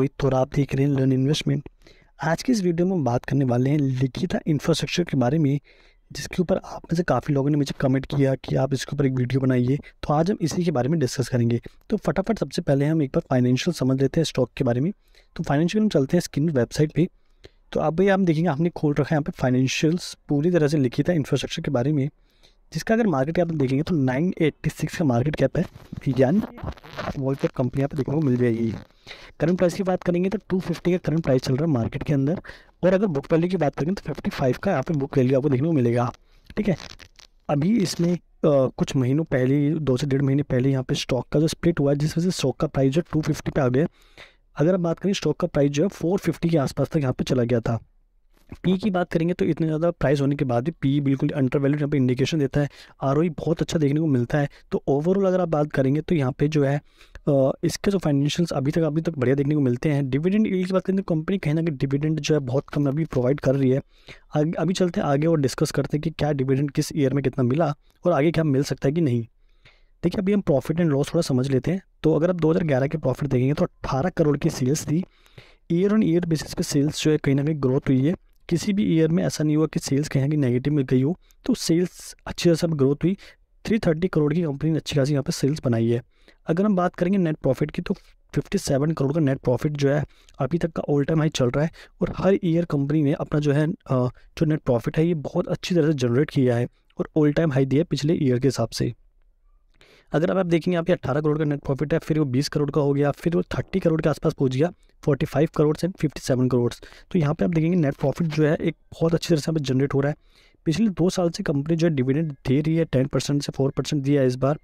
रोहित तो आप देख रहे हैं लर्न इन्वेस्टमेंट आज की इस वीडियो में हम बात करने वाले हैं लिखिता इंफ्रास्ट्रक्चर के बारे में जिसके ऊपर आप में से काफ़ी लोगों ने मुझे कमेंट किया कि आप इसके ऊपर एक वीडियो बनाइए तो आज हम इसी के बारे में डिस्कस करेंगे तो फटाफट सबसे पहले हम एक बार फाइनेंशियल समझ लेते हैं स्टॉक के बारे में तो फाइनेंशियल हम चलते हैं स्किन वेबसाइट पर तो अब भाई हम देखेंगे आपने खोल रखा है यहाँ पर फाइनेंशियल्स पूरी तरह से लिखी था इंफ्रास्ट्रक्चर के बारे में जिसका अगर मार्केट कैप देखेंगे तो 986 का मार्केट कैप है यानी वो कैप कंपनी यहाँ पर देखने को मिल जाएगी करंट प्राइस की बात करेंगे तो 250 का करंट प्राइस चल रहा है मार्केट के अंदर और अगर बुक वैल्यू की बात करेंगे तो 55 का यहाँ पे बुक वैल्यू आपको देखने को मिलेगा ठीक है अभी इसमें आ, कुछ महीनों पहले दो से डेढ़ महीने पहले यहाँ पे स्टॉक का जो स्प्लिट हुआ है जिस वजह से स्टॉक का प्राइस जो टू फिफ्टी पे आ गया अगर हम बात करें स्टॉक का प्राइस जो है फोर फिफ्टी के आसपास तक यहाँ पर चला गया था पी की बात करेंगे तो इतने ज़्यादा प्राइस होने के बाद भी पी बिल्कुल अंडर वैल्यू यहाँ पर इंडिकेशन देता है आर e बहुत अच्छा देखने को मिलता है तो ओवरऑल अगर आप बात करेंगे तो यहाँ पे जो है इसके जो फाइनेंशियल्स अभी तक अभी तक बढ़िया देखने को मिलते हैं डिविडेंड की बात करें तो कंपनी कहीं ना कहीं डिविडेंड जो है बहुत कम अभी प्रोवाइड कर रही है अभी चलते हैं आगे और डिस्कस करते हैं कि क्या डिविडेंड किस ईयर में कितना मिला और आगे क्या मिल सकता है कि नहीं देखिए अभी हम प्रॉफिट एंड लॉस थोड़ा समझ लेते हैं तो अगर आप 2011 के प्रॉफिट देखेंगे तो 18 करोड़ की सेल्स थी ईयर ऑन ईयर बेसिस पे सेल्स जो है कहीं ना कहीं ग्रोथ हुई है किसी भी ईयर में ऐसा नहीं हुआ कि सेल्स कहें कि नेगेटिव में गई हो तो सेल्स अच्छी से ग्रोथ हुई थ्री थर्टी करोड़ की कंपनी ने अच्छी खासी यहाँ पर सेल्स बनाई है अगर हम बात करेंगे नेट प्रॉफिट की तो फिफ्टी सेवन करोड़ का नेट प्रॉफिट जो है अभी तक का ऑल टाइम हाई चल रहा है और हर ईयर कंपनी ने अपना जो है जो नेट प्रॉफिट है ये बहुत अच्छी तरह से जनरेट किया है और ऑल टाइम हाई दिया है पिछले ईयर के हिसाब से अगर आप देखेंगे आपके अट्ठारह करोड़ का नेट प्रॉफिट है फिर वो बीस करोड़ का हो गया फिर वो थर्टी करोड़ के आसपास पहुँच गया forty five crore and fifty seven crore तो यहाँ पर आप देखेंगे नेट प्रॉफिट जो है एक बहुत अच्छी तरह से यहाँ जनरेट हो रहा है पिछले दो साल से कंपनी जो है डिविडेंड दे रही है टेन परसेंट से फोर परसेंट दिया है इस बार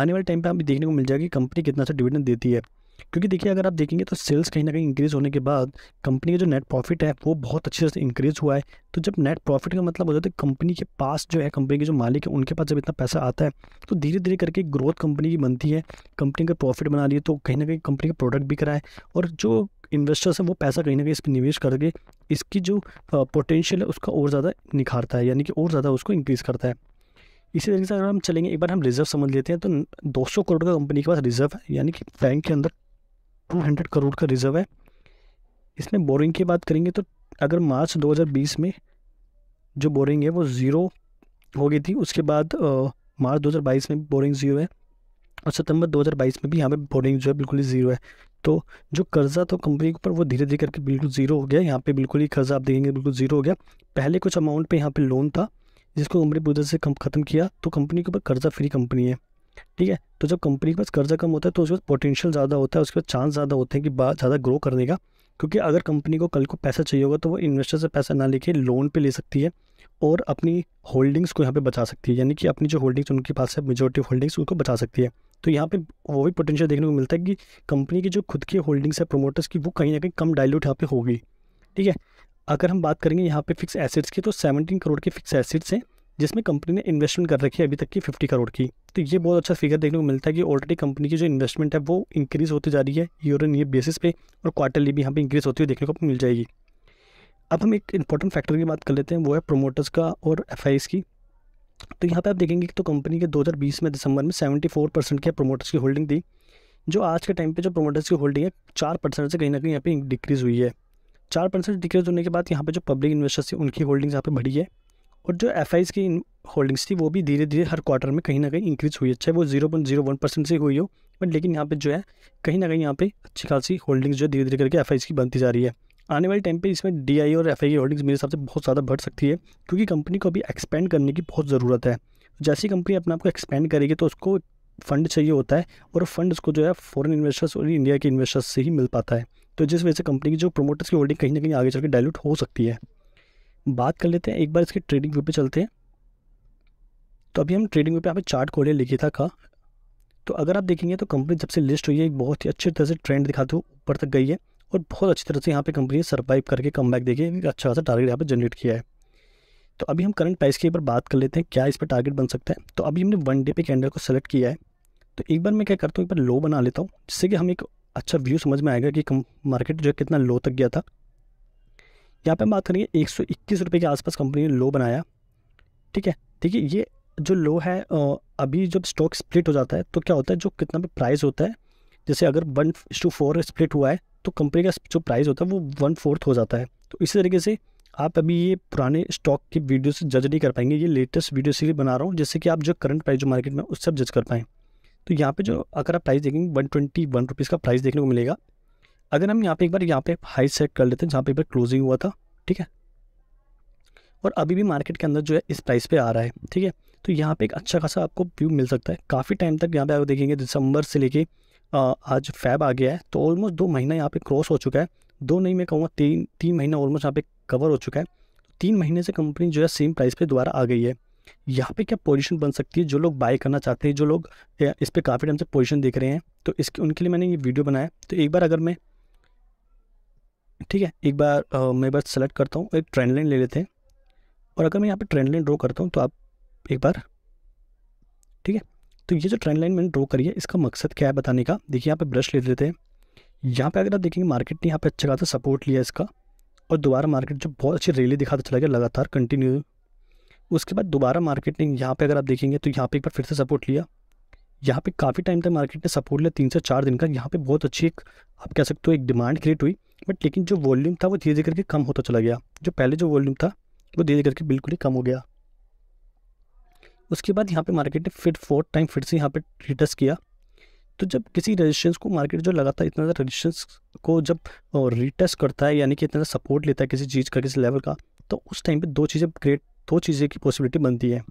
आने वाले टाइम पर आप देखने को मिल जाएगा कि कंपनी कितना सा डिविडेंड देती है क्योंकि देखिए अगर आप देखेंगे तो सेल्स कहीं ना कहीं इंक्रीज़ होने के बाद कंपनी का जो नेट प्रॉफिट है वो बहुत अच्छे से इंक्रीज़ हुआ है तो जब नेट प्रॉफिट का मतलब हो जाता है कंपनी के पास जो है कंपनी के जो मालिक है उनके पास जब इतना पैसा आता है तो धीरे धीरे करके ग्रोथ कंपनी की बनती है कंपनी का प्रॉफिट बना रही है तो कहीं ना कहीं कंपनी का प्रोडक्ट बिक रहा है और जो इन्वेस्टर्स हैं वो पैसा कहीं ना कहीं इस पर निवेश करके इसकी जो पोटेंशियल है उसका और ज़्यादा निखारता है यानी कि और ज़्यादा उसको इंक्रीज़ करता है इसी तरीके से अगर हम चलेंगे एक बार हम रिजर्व समझ लेते हैं तो 200 करोड़ का कंपनी के पास रिजर्व है यानी कि बैंक के अंदर टू हंड्रेड करोड़ का रिजर्व है इसमें बोरिंग की बात करेंगे तो अगर मार्च 2020 में जो बोरिंग है वो ज़ीरो हो गई थी उसके बाद मार्च 2022 में बोरिंग ज़ीरो है और सितंबर 2022 में भी यहाँ पे बोरिंग जो है बिल्कुल ही ज़ीरो है तो जो कर्ज़ा था कंपनी के ऊपर वो धीरे धीरे करके बिल्कुल ज़ीरो हो गया यहाँ पे बिल्कुल ही कर्ज़ा आप देखेंगे बिल्कुल ज़ीरो हो गया पहले कुछ अमाउंट पे यहाँ पे लोन था जिसको कंपनी पूरी से ख़त्म किया तो कंपनी के ऊपर कर्ज़ा फ्री कंपनी है ठीक है तो जब कंपनी के पास कर्जा कम होता है तो उसके पास पोटेंशियल ज़्यादा होता है उसके पास चांस ज़्यादा होते हैं कि बात ज़्यादा ग्रो करने का क्योंकि अगर कंपनी को कल को पैसा चाहिए होगा तो वो इन्वेस्टर से पैसा ना लेके लोन पे ले सकती है और अपनी होल्डिंग्स को यहाँ पे बचा सकती है यानी कि अपनी जो होल्डिंग्स उनके पास है मेजोरिटी होल्डिंग्स उनको बचा सकती है तो यहाँ पे वो भी पोटेंशियल देखने को मिलता है कि कंपनी की जो खुद की होल्डिंग्स है प्रोमोटर्स की वो कहीं ना कहीं कम डायल्यूट यहाँ पे होगी ठीक है अगर हम बात करेंगे यहाँ पे फिक्स एसिड्स की तो सेवनटीन करोड़ के फिक्स एसिड्स हैं जिसमें कंपनी ने इन्वेस्टमेंट कर रखी है अभी तक की फिफ्टी करोड़ की तो ये बहुत अच्छा फिगर देखने को मिलता है कि ऑलरेडी कंपनी की जो इन्वेस्टमेंट है वो इंक्रीज़ होती जा रही है ईयर एन ईयर बेसिस पे और क्वार्टरली भी यहाँ पे इंक्रीज़ होती हुई देखने को मिल जाएगी अब हम एक इंपॉर्टेंट फैक्टर की बात कर लेते हैं वो है प्रोमोटर्स का और एफ की तो यहाँ पर आप देखेंगे कि तो कंपनी के दो में दिसंबर में सेवेंटी परसेंट की प्रोमोटर्स की होल्डिंग थी जो आज के टाइम पे जो प्रोमोटर्स की होल्डिंग है चार परसेंट से कहीं ना कहीं यहाँ पे डिक्रीज़ हुई है चार परसेंट डिक्रीज होने के बाद यहाँ पे जो पब्लिक इन्वेस्टर्स है उनकी होल्डिंग्स यहाँ पे बढ़ी है और जो एफ की होल्डिंग्स थी वो भी धीरे धीरे हर क्वार्टर में कहीं ना कहीं इंक्रीज़ हुई अच्छा है वो zero point zero one percent से हुई हो बट लेकिन यहाँ पे जो है कहीं ना कहीं यहाँ पे अच्छी खासी होल्डिंग्स जो है धीरे धीरे करके एफ की बनती जा रही है आने वाले टाइम पे इसमें डी e और एफ e की होल्डिंग्स मेरे हिसाब से बहुत ज़्यादा बढ़ सकती है क्योंकि कंपनी को अभी एक्सपेंड करने की बहुत ज़रूरत है जैसी कंपनी अपने आप को एक्सपेंड करेगी तो उसको फंड चाहिए होता है और फंड उसको जो है फॉरेन इन्वेस्टर्स और इंडिया के इन्वेस्टर्स से ही मिल पाता है तो जिस वजह से कंपनी की जो प्रोमोटर्स की होल्डिंग कहीं ना कहीं आगे चल के डायलूट हो सकती है बात कर लेते हैं एक बार इसके ट्रेडिंग व्यू पे चलते हैं तो अभी हम ट्रेडिंग व्यू पे यहाँ पे चार्ट खोले लिखिता का तो अगर आप देखेंगे तो कंपनी जब से लिस्ट हुई है बहुत ही अच्छी तरह से ट्रेंड दिखाते हुए ऊपर तक गई है और बहुत अच्छी तरह से यहाँ पर कंपनी सर्वाइव करके कम बैक देखिए अच्छा खासा टारगेट यहाँ पर जनरेट किया है तो अभी हम करंट प्राइस के ऊपर बात कर लेते हैं क्या इस पर टारगेट बन सकता है तो अभी हमने वन डे पे कैंडल को सेलेक्ट किया है तो एक बार मैं क्या करता हूँ एक बार लो बना लेता हूँ जिससे कि हम एक अच्छा व्यू समझ में आएगा कि मार्केट जो है कितना लो तक गया था यहाँ पे हम बात करेंगे एक सौ इक्कीस रुपये के आसपास कंपनी ने लो बनाया ठीक है देखिए ये जो लो है अभी जब स्टॉक स्प्लिट हो जाता है तो क्या होता है जो कितना भी प्राइस होता है जैसे अगर वन टू फोर स्प्लिट हुआ है तो कंपनी का जो प्राइस होता है वो वन फोर्थ हो जाता है तो इसी तरीके से आप अभी ये पुराने स्टॉक की वीडियो से जज नहीं कर पाएंगे ये लेटेस्ट वीडियो से बना रहा हूँ जैसे कि आप जो करंट प्राइस जो मार्केट में उससे आप जज कर पाएँ तो यहाँ पे जो अगर आप प्राइस देखेंगे वन ट्वेंटी वन रुपीज़ का प्राइस देखने को मिलेगा अगर हम यहाँ पे एक बार यहाँ पे हाई सेट कर लेते हैं जहाँ पे एक बार क्लोजिंग हुआ था ठीक है और अभी भी मार्केट के अंदर जो है इस प्राइस पे आ रहा है ठीक है तो यहाँ पे एक अच्छा खासा आपको व्यू मिल सकता है काफ़ी टाइम तक यहाँ पे आप देखेंगे दिसंबर से लेके आज फैब आ गया है तो ऑलमोस्ट दो महीना यहाँ पे क्रॉस हो चुका है दो नहीं मैं कहूँगा तीन तीन महीना ऑलमोस्ट यहाँ पे कवर हो चुका है तीन महीने से कंपनी जो है सेम प्राइस पर दोबारा आ गई है यहाँ पे क्या पोजीशन बन सकती है जो लोग बाय करना चाहते हैं जो लोग इस पर काफ़ी टाइम से पोजीशन देख रहे हैं तो इसके उनके लिए मैंने ये वीडियो बनाया तो एक बार अगर मैं ठीक है एक बार आ, मैं बस सेलेक्ट करता हूँ एक ट्रेंड लाइन ले लेते हैं और अगर मैं यहाँ पे ट्रेंड लाइन ड्रॉ करता हूँ तो आप एक बार ठीक है तो ये जो ट्रेंड लाइन मैंने ड्रॉ करी है इसका मकसद क्या है बताने का देखिए यहाँ पे ब्रश ले लेते हैं यहाँ पे अगर आप देखेंगे मार्केट ने यहाँ पे अच्छा खासा सपोर्ट लिया इसका और दोबारा मार्केट जो बहुत अच्छी रैली दिखाता चला गया लगातार कंटिन्यू उसके बाद दोबारा मार्केट ने यहाँ पर अगर आप देखेंगे तो यहाँ पर एक बार फिर से सपोर्ट लिया यहाँ पर काफ़ी टाइम तक मार्केट ने सपोर्ट लिया तीन से चार दिन का यहाँ पर बहुत अच्छी एक आप कह सकते हो एक डिमांड क्रिएट हुई बट लेकिन जो वॉल्यूम था वो धीरे धीरे करके कम होता चला गया जो पहले जो वॉल्यूम था वो धीरे धीरे करके बिल्कुल ही कम हो गया उसके बाद यहाँ पे मार्केट ने फिर फोर्थ टाइम फिर से यहाँ पे रिटर्स किया तो जब किसी रेजिस्टेंस को मार्केट जो लगाता है इतना ज़्यादा रेजिस्टेंस को जब रिटर्स करता है यानी कि इतना सपोर्ट लेता है किसी चीज़ का किसी लेवल का तो उस टाइम पर दो चीज़ें क्रिएट दो चीज़ें की पॉसिबिलिटी बनती है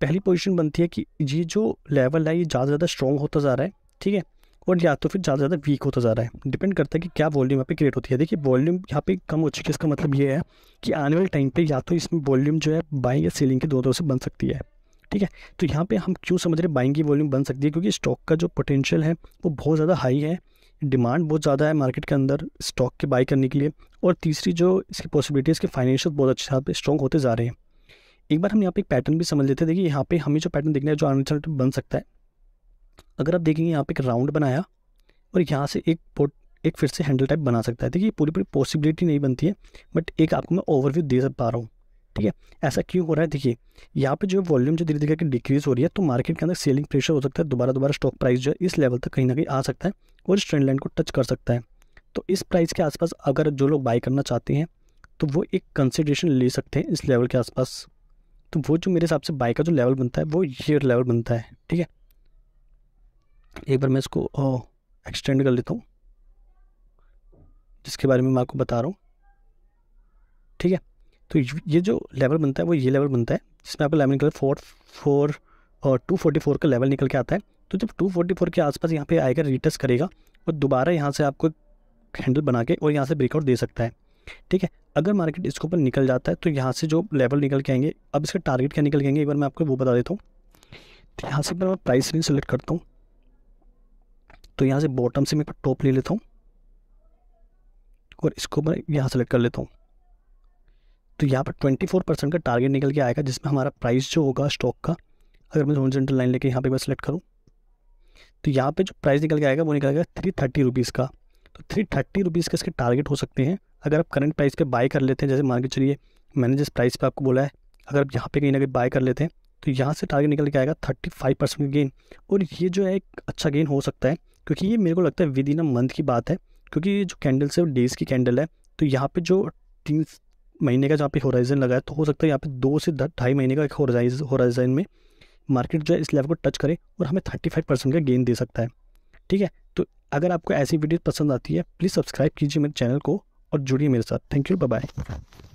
पहली पोजिशन बनती है कि ये जो लेवल है ये ज़्यादा ज़्यादा स्ट्रॉन्ग होता जा रहा है ठीक है और या तो फिर ज़्यादा ज़्यादा वीक होता जा रहा है डिपेंड करता है कि क्या वॉल्यूम यहाँ पे क्रिएट होती है देखिए वॉल्यूम यहाँ पे कम हो चुकी है इसका मतलब ये है कि आने वाले टाइम पे या तो इसमें वॉल्यूम जो है बाइंग या सेलिंग की दो तरह से बन सकती है ठीक है तो यहाँ पर हम क्यों समझ रहे हैं बाइंग की वॉल्यूम बन सकती है क्योंकि स्टॉक का जो पोटेंशियल है वो बहुत ज़्यादा हाई है डिमांड बहुत ज़्यादा है मार्केट के अंदर स्टॉक के बाई करने के लिए और तीसरी जो इसकी पॉसिबिलिटी है इसके फाइनेंशियल बहुत अच्छे यहाँ पर स्ट्रॉन्ग होते जा रहे हैं एक बार हम यहाँ पे एक पैटर्न भी समझ लेते हैं देखिए यहाँ पे हमें जो पैटर्न देखना है जो अनचल बन सकता है अगर आप देखेंगे यहाँ पे एक राउंड बनाया और यहाँ से एक पोट एक फिर से हैंडल टाइप बना सकता है देखिए पूरी पूरी पॉसिबिलिटी नहीं बनती है बट एक आपको मैं ओवरव्यू दे पा रहा हूँ ठीक है ऐसा क्यों हो रहा है देखिए यहाँ पे जो वॉल्यूम जो धीरे धीरे करके डिक्रीज़ हो रही है तो मार्केट के अंदर सेलिंग प्रेशर हो सकता है दोबारा दोबारा स्टॉक प्राइस जो है इस लेवल तक कहीं ना कहीं आ सकता है और इस ट्रेंड लाइन को टच कर सकता है तो इस प्राइस के आसपास अगर जो लोग बाई करना चाहते हैं तो वो एक कंसिड्रेशन ले सकते हैं इस लेवल के आसपास तो वो जो मेरे हिसाब से बाई का जो लेवल बनता है वो ये लेवल बनता है ठीक है एक बार मैं इसको एक्सटेंड कर लेता हूँ जिसके बारे में मैं आपको बता रहा हूँ ठीक है तो ये जो लेवल बनता है वो ये लेवल बनता है जिसमें आपका लेमन कलर फोर फोर और टू फोर्टी फोर का लेवल निकल के आता है तो जब टू फोर्टी फोर के आसपास यहाँ पे आएगा रिटर्स करेगा और दोबारा यहाँ से आपको हैंडल बना के और यहाँ से ब्रेकआउट दे सकता है ठीक है अगर मार्केट इसके ऊपर निकल जाता है तो यहाँ से जो लेवल निकल के आएंगे अब इसका टारगेट क्या निकल के आएंगे एक बार मैं आपको वो बता देता हूँ तो यहाँ से मैं प्राइस रेंज सेलेक्ट करता हूँ तो यहाँ से बॉटम से मैं टॉप ले लेता हूँ और इसको मैं यहाँ सेलेक्ट कर लेता हूँ तो यहाँ पर ट्वेंटी फोर परसेंट का टारगेट निकल के आएगा जिसमें हमारा प्राइस जो होगा स्टॉक का अगर मैं हॉरिजॉन्टल लाइन लेके यहाँ पे मैं सेलेक्ट करूँ तो यहाँ पे जो प्राइस निकल के आएगा वो निकल आएगा थ्री थर्टी रुपीज़ का तो थ्री थर्टी रुपीज़ के इसके टारगेट हो सकते हैं अगर आप करंट प्राइस पे बाई कर लेते हैं जैसे मान के चलिए मैंने जिस प्राइस पर आपको बोला है अगर आप यहाँ पर कहीं ना कहीं बाय कर लेते हैं तो यहाँ से टारगेट निकल के आएगा थर्टी फाइव परसेंट गेन और ये जो है एक अच्छा गेन हो सकता है क्योंकि ये मेरे को लगता है विद इन अ मंथ की बात है क्योंकि ये जो कैंडल्स है वो डेज़ की कैंडल है तो यहाँ पे जो तीन महीने का जहाँ पे होराइजन लगा है तो हो सकता है यहाँ पे दो से ढाई महीने का एक होराइज होराइजन में मार्केट जो है इस लेवल को टच करे और हमें थर्टी फाइव परसेंट का गेन दे सकता है ठीक है तो अगर आपको ऐसी वीडियो पसंद आती है प्लीज़ सब्सक्राइब कीजिए मेरे चैनल को और जुड़िए मेरे साथ थैंक यू बाय